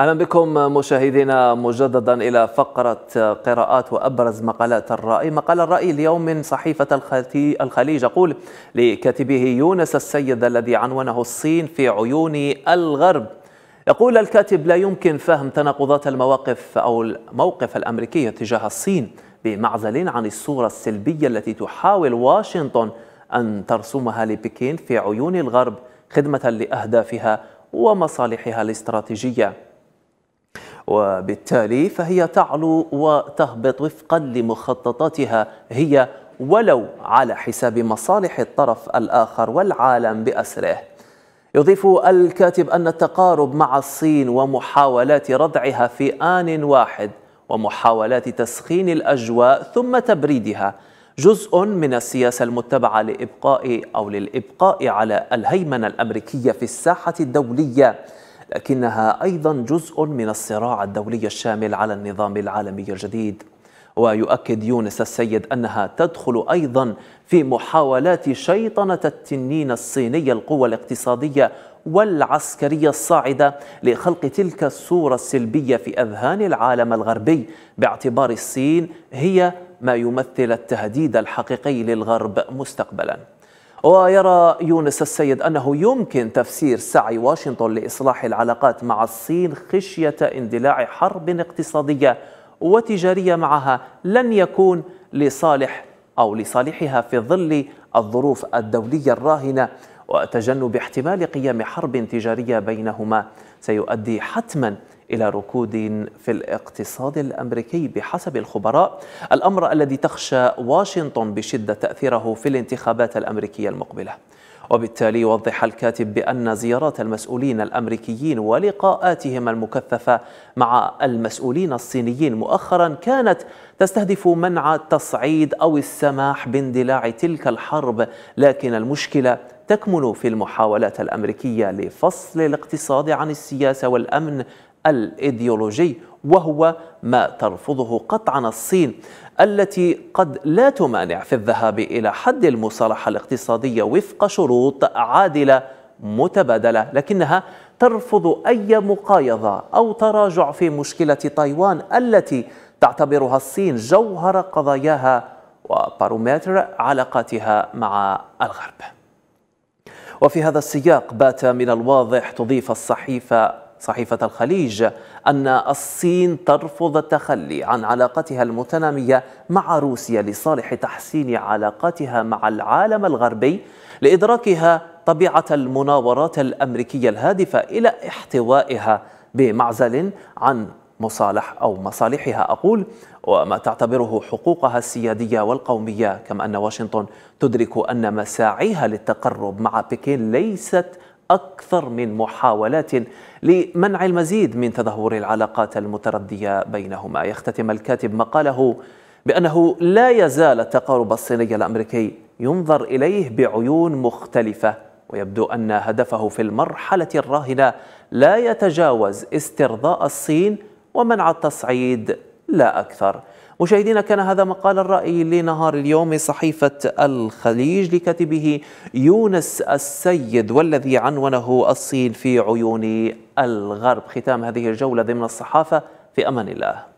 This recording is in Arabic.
اهلا بكم مشاهدينا مجددا الى فقره قراءات وابرز مقالات الراي، مقال الراي اليوم من صحيفه الخليج يقول لكاتبه يونس السيد الذي عنونه الصين في عيون الغرب. يقول الكاتب لا يمكن فهم تناقضات المواقف او الموقف الامريكي تجاه الصين بمعزل عن الصوره السلبيه التي تحاول واشنطن ان ترسمها لبكين في عيون الغرب خدمه لاهدافها ومصالحها الاستراتيجيه. وبالتالي فهي تعلو وتهبط وفقا لمخططاتها هي ولو على حساب مصالح الطرف الآخر والعالم بأسره يضيف الكاتب أن التقارب مع الصين ومحاولات ردعها في آن واحد ومحاولات تسخين الأجواء ثم تبريدها جزء من السياسة المتبعة لإبقاء أو للإبقاء على الهيمنة الأمريكية في الساحة الدولية لكنها أيضا جزء من الصراع الدولي الشامل على النظام العالمي الجديد ويؤكد يونس السيد أنها تدخل أيضا في محاولات شيطنة التنين الصيني القوى الاقتصادية والعسكرية الصاعدة لخلق تلك الصورة السلبية في أذهان العالم الغربي باعتبار الصين هي ما يمثل التهديد الحقيقي للغرب مستقبلاً ويرى يونس السيد أنه يمكن تفسير سعي واشنطن لإصلاح العلاقات مع الصين خشية اندلاع حرب اقتصادية وتجارية معها لن يكون لصالح أو لصالحها في ظل الظروف الدولية الراهنة وتجنب احتمال قيام حرب تجارية بينهما سيؤدي حتما إلى ركود في الاقتصاد الأمريكي بحسب الخبراء الأمر الذي تخشى واشنطن بشدة تأثيره في الانتخابات الأمريكية المقبلة وبالتالي يوضح الكاتب بأن زيارات المسؤولين الأمريكيين ولقاءاتهم المكثفة مع المسؤولين الصينيين مؤخرا كانت تستهدف منع التصعيد أو السماح باندلاع تلك الحرب لكن المشكلة تكمن في المحاولات الأمريكية لفصل الاقتصاد عن السياسة والأمن الإيديولوجي وهو ما ترفضه قطعا الصين التي قد لا تمانع في الذهاب إلى حد المصالحة الاقتصادية وفق شروط عادلة متبادلة لكنها ترفض أي مقايضة أو تراجع في مشكلة تايوان التي تعتبرها الصين جوهر قضاياها وبارومتر علاقاتها مع الغرب وفي هذا السياق بات من الواضح تضيف الصحيفة صحيفة الخليج أن الصين ترفض التخلي عن علاقتها المتنامية مع روسيا لصالح تحسين علاقاتها مع العالم الغربي لإدراكها طبيعة المناورات الأمريكية الهادفة إلى احتوائها بمعزل عن مصالح أو مصالحها أقول وما تعتبره حقوقها السيادية والقومية كما أن واشنطن تدرك أن مساعيها للتقرب مع بكين ليست أكثر من محاولات لمنع المزيد من تدهور العلاقات المتردية بينهما يختتم الكاتب مقاله بأنه لا يزال التقارب الصيني الأمريكي ينظر إليه بعيون مختلفة ويبدو أن هدفه في المرحلة الراهنة لا يتجاوز استرضاء الصين ومنع التصعيد لا أكثر مشاهدينا كان هذا مقال الرأي لنهار اليوم صحيفة الخليج لكاتبه يونس السيد والذي عنونه الصين في عيون الغرب ختام هذه الجولة ضمن الصحافة في أمان الله